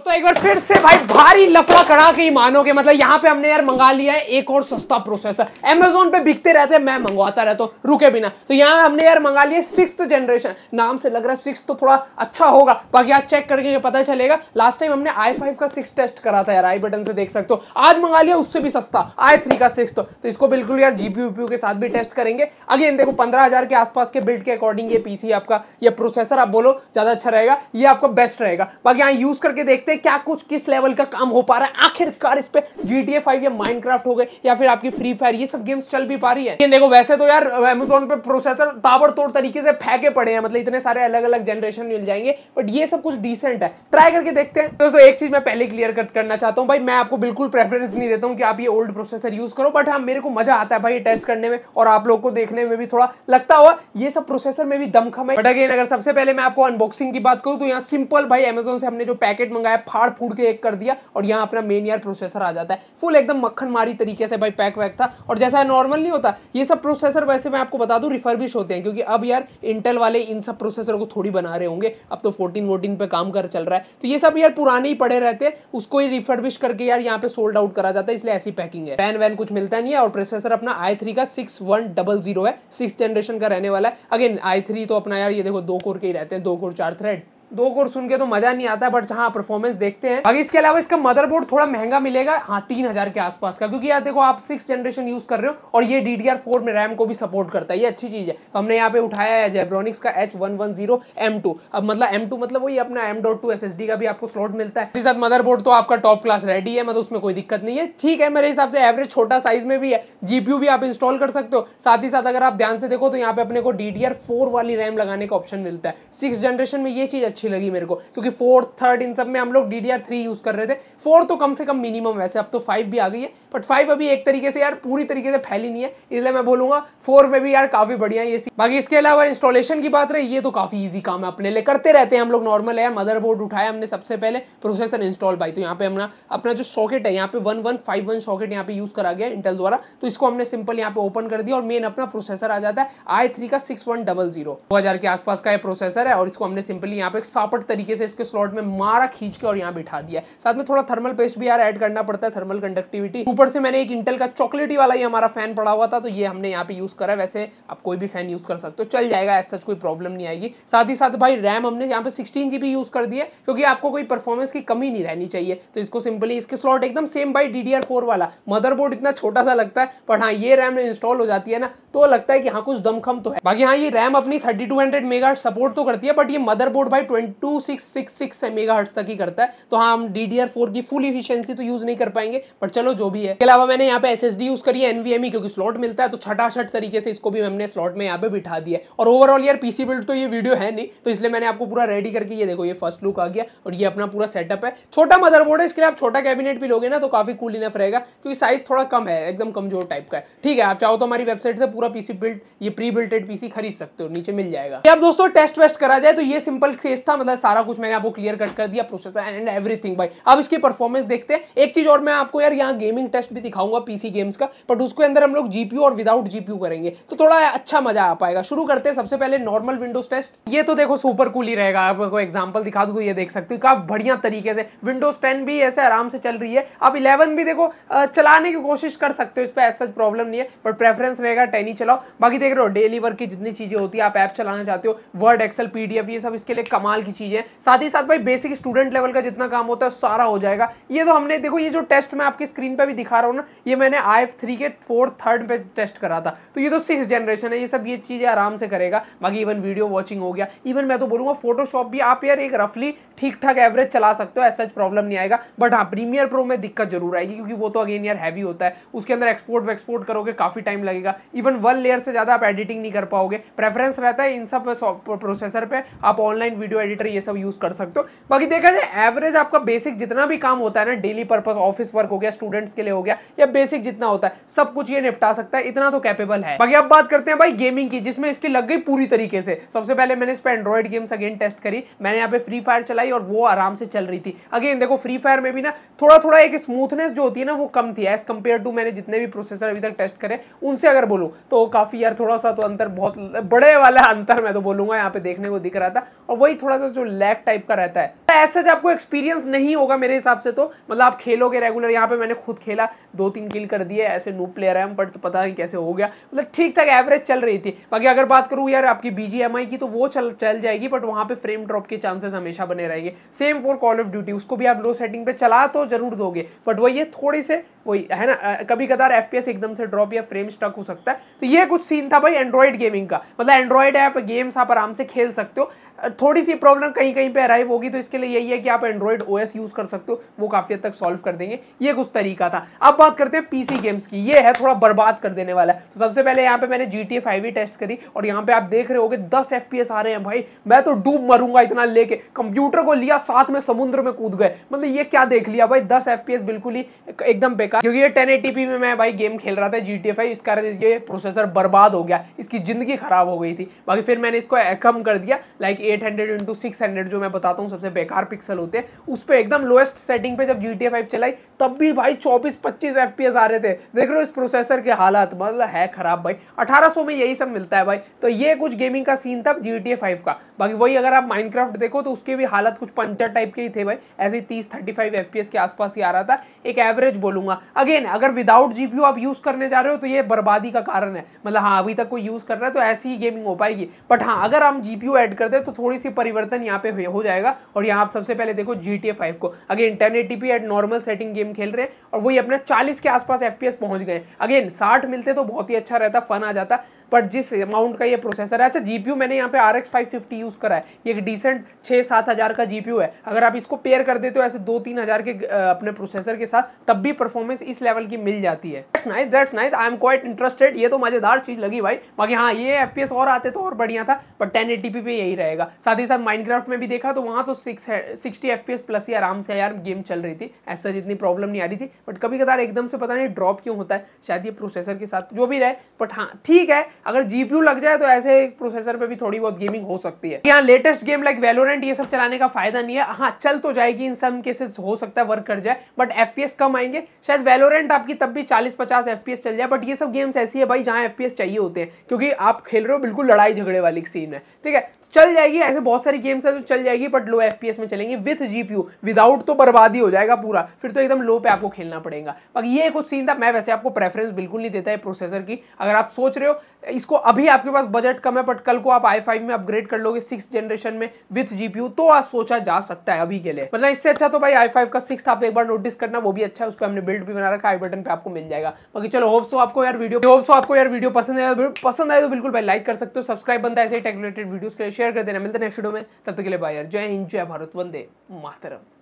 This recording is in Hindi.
दोस्तों एक बार फिर से भाई भारी लफड़ा कड़ा के ही मानोगे मतलब यहाँ पे हमने यार मंगा लिया है एक और सस्ता प्रोसेसर अमेजोन पे बिकते रहते हैं मैं मंगवाता रहता हूँ रुके बिना तो यहाँ हमने यार मंगा लिया सिक्स जनरेशन नाम से लग रहा है सिक्स तो थोड़ा अच्छा होगा बाकी आज चेक करके पता चलेगा लास्ट टाइम हमने आई का सिक्स टेस्ट करा था यार आई बटन से देख सकते हो आज मंगा लिया उससे भी सस्ता आई का सिक्स तो, इसको बिल्कुल यार जीपी के साथ भी टेस्ट करेंगे अगेन देखो पंद्रह के आसपास के बिल्ड के अकॉर्डिंग ये पीसी आपका यह प्रोसेसर आप बोलो ज्यादा अच्छा रहेगा ये आपका बेस्ट रहेगा बाकी यहाँ यूज करके देखते देखते हैं क्या कुछ किस लेवल का काम हो पा रहा है आखिरकार इस पे जीटीए फाइव या माइनक्राफ्ट हो गए या फिर आपकी फ्री फायर ये सब गेम्स चल भी पा रही है लेकिन देखो वैसे तो यार Amazon पे प्रोसेसर ताबड़तोड़ तरीके से फेंके पड़े हैं मतलब इतने सारे अलग अलग जनरेशन मिल जाएंगे बट ये सब कुछ डिसेंट है ट्राई करके देखते हैं दोस्तों एक चीज मैं पहले क्लियर कट करना चाहता हूँ भाई मैं आपको बिल्कुल प्रेफरेंस नहीं देता हूँ कि आप ये ओल्ड प्रोसेसर यूज करो बट हाँ मेरे को मजा आता है भाई टेस्ट करने में और आप लोग को देखने में भी थोड़ा लगता हुआ ये सब प्रोसेसर में भी दमखम है बट अगेन अगर सबसे पहले मैं आपको अनबॉक्सिंग की बात करूँ तो यहाँ सिंपल भाई अमेजोन से हमने जो पैकेट मंगाया है फाड़ फूड के एक कर दिया और यहाँ अपना मेन यार प्रोसेसर आ जाता है फुल एकदम मक्खन मारी तरीके से भाई पैक वैक था और जैसा नॉर्मल नहीं होता ये सब प्रोसेसर वैसे मैं आपको बता दूँ रिफर्बिश होते हैं क्योंकि अब यार इंटेल वाले इन सब प्रोसेसर को थोड़ी बना रहे होंगे अब तो फोर्टीन वोटीन पर काम कर चल रहा है तो ये सब यार पुराने ही पड़े रहते हैं उसको ही रिफर्बिश करके यार यहाँ पे सोल्ड आउट करा जाता है इसलिए ऐसी पैकिंग है पैन वैन कुछ मिलता नहीं है और प्रोसेसर अपना आई थ्री का सिक्स वन डबल जीरो है सिक्स जनरेशन का रहने वाला है अगेन आई थ्री तो अपना यार ये देखो दो कोर के ही रहते हैं दो कोर चार थ्रेड दो कोर सुन के तो मजा नहीं आता बट हाँ परफॉर्मेंस देखते हैं बाकी इसके अलावा इसका मदरबोर्ड थोड़ा महंगा मिलेगा हाँ तीन हजार के आसपास का क्योंकि यार देखो आप सिक्स जनरेशन यूज कर रहे हो और ये डी डी में रैम को भी सपोर्ट करता है ये अच्छी चीज है तो हमने यहाँ पे उठाया है जेब्रॉनिक्स का H one one zero M two अब मतलब एम टू मतलब वही अपना M dot two S S D का भी आपको स्लॉट मिलता है इसके साथ मदरबोर्ड तो आपका टॉप क्लास रेडी है मतलब उसमें कोई दिक्कत नहीं है ठीक है मेरे हिसाब से एवरेज छोटा साइज में भी है जीपीयू भी आप इंस्टॉल कर सकते हो साथ ही साथ अगर आप ध्यान से देखो तो यहाँ पे अपने को डी वाली रैम लगाने का ऑप्शन मिलता है सिक्स जनरेशन में ये चीज अच्छी लगी मेरे को क्योंकि फोर्थ थर्ड इन सब में हम लोग D D R three use कर रहे थे फोर तो कम से कम मिनिमम वैसे अब तो फाइव भी आ गई है बट फाइव अभी एक तरीके से यार पूरी तरीके से फैली नहीं है इसलिए मैं बोलूँगा फोर में भी यार काफ़ी बढ़िया है ये सी बाकी इसके अलावा इंस्टॉलेशन की बात रही ये तो काफ़ी ईजी काम है अपने लिए करते रहते हैं हम लोग नॉर्मल है मदरबोर्ड उठाया हमने सबसे पहले प्रोसेसर इंस्टॉल भाई तो यहाँ पे हमारा अपना जो सॉकेट है यहाँ पे one one five one socket यहाँ पे यूज़ करा गया इंटेल द्वारा तो इसको हमने सिंपल यहाँ पे ओपन कर दिया और मेन अपना प्रोसेसर आ जाता है आई थ्री का सिक्स वन डबल जीरो दो हज़ार के आसपास का ये प्रोसेसर है और इसको हमने सिंपली यहाँ पे सापट तरीके से इसके स्लॉट में मारा खींच के और यहाँ बिठा दिया साथ में थोड़ा थर्मल पेस्ट भी यार ऐड करना पड़ता है थर्मल कंडक्टिविटी ऊपर से मैंने एक इंटेल का चॉकलेटी वाला ही हमारा फैन पड़ा हुआ था तो ये हमने यहाँ पे यूज़ करा है वैसे आप कोई भी फैन यूज़ कर सकते हो चल जाएगा एज सच कोई प्रॉब्लम नहीं आएगी साथ ही साथ भाई रैम हमने यहाँ पे सिक्सटीन जी यूज़ कर दिया क्योंकि आपको कोई परफॉर्मेंस की कमी नहीं रहनी चाहिए तो इसको सिंपली इसके स्लॉट एकदम सेम भाई डी वाला मदरबोर्ड इतना छोटा सा लगता है पर हाँ ये रैम इंस्टॉल हो जाती है ना तो लगता है कि हाँ कुछ दमखम तो है बाकी हाँ ये रैम अपनी थर्टी टू मेगा सपोर्ट तो करती है बट ये मदरबोर्ड भाई 0.2666 मेगाहर्ट्ज तक ही करता है तो हाँ हम DDR4 की फुल इफिशियंसी तो यूज नहीं कर पाएंगे पर चलो जो भी है इसके अलावा मैंने यहाँ पे एसएसडी यूज करी है एनवीएमई e, क्योंकि स्लॉट मिलता है तो छटाछट तरीके से इसको भी हमने स्लॉट में यहाँ पे बिठा दिया और ओवरऑल यार पीसी बिल्ड तो ये वीडियो है नहीं तो इसलिए मैंने आपको पूरा रेडी करके ये देखो ये फर्स्ट लुक आ गया और ये अपना पूरा सेटअप है छोटा मदरबोर्ड है इसके लिए आप छोटा कैबिनेट भी लोगे ना तो काफी कूल इनफ रहेगा क्योंकि साइज थोड़ा कम है एकदम कमजोर टाइप का ठीक है आप चाहो तो हमारी वेबसाइट से पूरा पीसी बिल्ड ये प्री बिल्टेड पीसी खरीद सकते हो नीचे मिल जाएगा आप दोस्तों टेस्ट वेस्ट करा जाए तो ये सिंपल बेस था मतलब सारा कुछ मैंने आपको क्लियर कट कर दिया प्रोसेसर एंड एवरीथिंग भाई अब इसकी परफॉर्मेंस देखते हैं एक चीज और मैं आपको यार यहाँ गेमिंग टेस्ट भी दिखाऊंगा पीसी गेम्स का बट उसके अंदर हम लोग जीपीयू और विदाउट जीपीयू करेंगे तो थोड़ा अच्छा मजा आ पाएगा शुरू करते हैं सबसे पहले नॉर्मल विंडोज टेस्ट ये तो देखो सुपर कूल ही रहेगा आपको एग्जाम्पल दिखा दू तो ये देख सकते हो काफी बढ़िया तरीके से विंडोज टेन भी ऐसे आराम से चल रही है अब इलेवन भी देखो चलाने की कोशिश कर सकते हो इस पर ऐसा प्रॉब्लम नहीं है बट प्रेफरेंस रहेगा टेन ही चलाओ बाकी देख रहे हो डेली वर्क की जितनी चीजें होती है आप ऐप चलाना चाहते हो वर्ड एक्सल पीडीएफ ये सब इसके लिए कमा कमाल की चीज़ है साथ ही साथ भाई बेसिक स्टूडेंट लेवल का जितना काम होता है सारा हो जाएगा ये तो हमने देखो ये जो टेस्ट मैं आपकी स्क्रीन पर भी दिखा रहा हूँ ना ये मैंने आई एफ थ्री के फोर्थ थर्ड पे टेस्ट करा था तो ये तो सिक्स जनरेशन है ये सब ये चीज़ें आराम से करेगा बाकी इवन वीडियो वॉचिंग हो गया इवन मैं तो बोलूंगा फोटोशॉप भी आप यार एक रफली ठीक ठाक एवरेज चला सकते हो ऐसा प्रॉब्लम नहीं आएगा बट हाँ प्रीमियर प्रो में दिक्कत जरूर आएगी क्योंकि वो तो अगेन यार हैवी होता है उसके अंदर एक्सपोर्ट वेक्सपोर्ट करोगे काफ़ी टाइम लगेगा इवन वन लेयर से ज़्यादा आप एडिटिंग नहीं कर पाओगे प्रेफरेंस रहता है इन सब प्रोसेसर पर आप ऑनलाइन वीडियो एडिटर ये सब यूज़ कर सकते हो बाकी देखा जाए एवरेज आपका बेसिक जितना भी काम होता है ना डेली पर्पज ऑफिस वर्क हो गया स्टूडेंट्स के लिए हो गया या बेसिक जितना होता है सब कुछ ये निपटा सकता है इतना तो कैपेबल है बाकी अब बात करते हैं भाई गेमिंग की जिसमें इसकी लग गई पूरी तरीके से सबसे पहले मैंने इस पर एंड्रॉइड गेम्स अगेन टेस्ट करी मैंने यहाँ पे फ्री फायर चलाई और वो आराम से चल रही थी अगेन देखो फ्री फायर में भी ना थोड़ा थोड़ा एक स्मूथनेस जो होती है ना वो कम थी एज कम्पेयर टू मैंने जितने भी प्रोसेसर अभी तक टेस्ट करे उनसे अगर बोलूँ तो काफी यार थोड़ा सा तो अंतर बहुत बड़े वाला अंतर मैं तो बोलूंगा यहाँ पे देखने को दिख रहा था और वही थोड़ा सा जो लैग टाइप का रहता है ऐसा तो जब आपको एक्सपीरियंस नहीं होगा मेरे हिसाब से तो मतलब आप खेलोगे रेगुलर यहाँ पे मैंने खुद खेला दो तीन किल कर दिए ऐसे नू प्लेयर है बट तो पता नहीं कैसे हो गया मतलब ठीक ठाक एवरेज चल रही थी बाकी अगर बात करूँ यार आपकी बीजीएमआई की तो वो चल चल जाएगी बट वहाँ पे फ्रेम ड्रॉप के चांसेस हमेशा बने रहेंगे same for Call of Duty उसको भी आप लो सेटिंग पे चला तो जरूर दोगे बट वही है थोड़ी से वही है ना कभी कदार एफ एकदम से ड्रॉप या फ्रेम स्टक हो सकता है तो ये कुछ सीन था भाई एंड्रॉइड गेमिंग का मतलब एंड्रॉइड ऐप गेम्स आप आराम से खेल सकते हो थोड़ी सी प्रॉब्लम कहीं कहीं पे अराइव होगी तो इसके लिए यही है कि आप एंड्रॉइड ओएस यूज़ कर सकते हो वो काफ़ी हद तक सॉल्व कर देंगे ये कुछ तरीका था अब बात करते हैं पीसी गेम्स की ये है थोड़ा बर्बाद कर देने वाला है तो सबसे पहले यहाँ पे मैंने जी टी फाइव टेस्ट करी और यहाँ पे आप देख रहे हो दस एफ आ रहे हैं भाई मैं तो डूब मरूंगा इतना लेके कंप्यूटर को लिया साथ में समुद्र में कूद गए मतलब ये क्या देख लिया भाई दस एफ बिल्कुल ही एकदम बेकार क्योंकि ये टेन में मैं भाई गेम खेल रहा था जी टी इस कारण इसके प्रोसेसर बर्बाद हो गया इसकी जिंदगी खराब हो गई थी बाकी फिर मैंने इसको कम कर दिया like eight hundred into six hundred जो मैं बताता हूँ सबसे बेकार पिक्सल होते हैं उस पर एकदम लोएस्ट सेटिंग पे जब जी टी फाइव चलाई तब भी भाई चौबीस पच्चीस एफ पी एस आ रहे थे देख लो इस प्रोसेसर के हालात मतलब है खराब भाई अठारह सौ में यही सब मिलता है भाई तो ये कुछ गेमिंग का सीन था जी टी फाइव का बाकी वही अगर आप माइनक्राफ्ट देखो तो उसके भी हालत कुछ पंचर टाइप के ही थे भाई ऐसे ही तीस thirty five F P S के आसपास ही आ रहा था एक एवरेज बोलूंगा अगेन अगर विदाउट जी पी यू आप यूज़ करने जा रहे हो तो ये बर्बादी का कारण है मतलब हाँ अभी तक कोई यूज़ कर रहा है तो ऐसी ही गेमिंग हो पाएगी बट हाँ अगर हम जी पी यू एड करते हैं तो थोड़ी सी परिवर्तन यहाँ पे हो जाएगा और यहाँ आप सबसे पहले देखो जी टी को again ten ATP at normal setting game खेल रहे हैं और वही अपना चालीस के आसपास एफ पहुंच गए अगेन साठ मिलते तो बहुत ही अच्छा रहता फन आ जाता पर जिस अमाउंट का ये प्रोसेसर है अच्छा जीपीयू मैंने यहाँ पे R X five fifty use करा है ये एक डिसेंट छः सात हज़ार का जीपीयू है अगर आप इसको पेयर कर देते हो ऐसे दो तीन हज़ार के अपने प्रोसेसर के साथ तब भी परफॉर्मेंस इस लेवल की मिल जाती है that's nice that's nice I am quite interested ये तो मज़ेदार चीज़ लगी भाई बाकी हाँ ये एफ और आते तो और बढ़िया था पर टेन एटी पे यही रहेगा साथ ही साथ क्राफ्ट में भी देखा तो वहाँ तो सिक्स सिक्सटी एफ प्लस ही आराम से यार गेम चल रही थी ऐसा जितनी प्रॉब्लम नहीं आ रही थी बट कभी कदार एकदम से पता नहीं ड्रॉप क्यों होता है शायद ये प्रोसेसर के साथ जो भी रहे बट हाँ ठीक है अगर जीपीयू लग जाए तो ऐसे प्रोसेसर पे भी थोड़ी बहुत गेमिंग हो सकती है यहाँ लेटेस्ट गेम लाइक वेलोरेंट ये सब चलाने का फायदा नहीं है हाँ चल तो जाएगी इन सम केसेस हो सकता है वर्क कर जाए बट एफ कम आएंगे शायद वेलोरेंट आपकी तब भी चालीस पचास एफ चल जाए बट ये सब गेम्स ऐसी है भाई जहाँ एफ चाहिए होते हैं क्योंकि आप खेल रहे हो बिल्कुल लड़ाई झगड़े वाली सीन है ठीक है चल जाएगी ऐसे बहुत सारी गेम्स हैं जो चल जाएगी बट लो एफ में चलेंगी विथ जीपीयू विदाउट तो बर्बादी हो जाएगा पूरा फिर तो एकदम लो पे आपको खेलना पड़ेगा बाकी ये कुछ सीन था मैं वैसे आपको प्रेफरेंस बिल्कुल नहीं देता है प्रोसेसर की अगर आप सोच रहे हो इसको अभी आपके पास बजट कम है बट कल को आप आई फाइव में अपग्रेड कर लोगे सिक्स जनरेशन में विथ जीपीयू तो आज सोचा जा सकता है अभी के लिए मतलब इससे अच्छा तो भाई आई फाइव का सिक्स आप एक बार नोटिस करना वो भी अच्छा है उस पर हमने बिल्ड भी बना रखा आई बटन पे आपको मिल जाएगा बाकी चलो होप्स आपको यार वीडियो होप्स आपको यार वीडियो पसंद आया पसंद आए तो बिल्कुल भाई लाइक कर सकते हो सब्सक्राइब बनता है ऐसे टेक्नोलेटेड वीडियो के लिए शेयर कर देना मिलते नेक्स्ट वीडियो में तब तक के लिए बायर जय हिंद जय भारत वंदे मातरम